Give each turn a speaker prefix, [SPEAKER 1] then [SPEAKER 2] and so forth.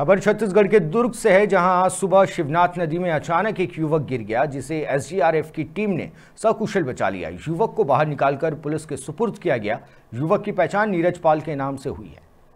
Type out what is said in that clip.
[SPEAKER 1] खबर छत्तीसगढ़ के दुर्ग से है जहां आज सुबह शिवनाथ नदी में अचानक एक युवक गिर गया जिसे एसडीआरएफ की टीम ने सकुशल बचा लिया युवक को बाहर निकालकर पुलिस के सुपुर्द किया गया युवक की पहचान नीरज पाल के नाम से हुई है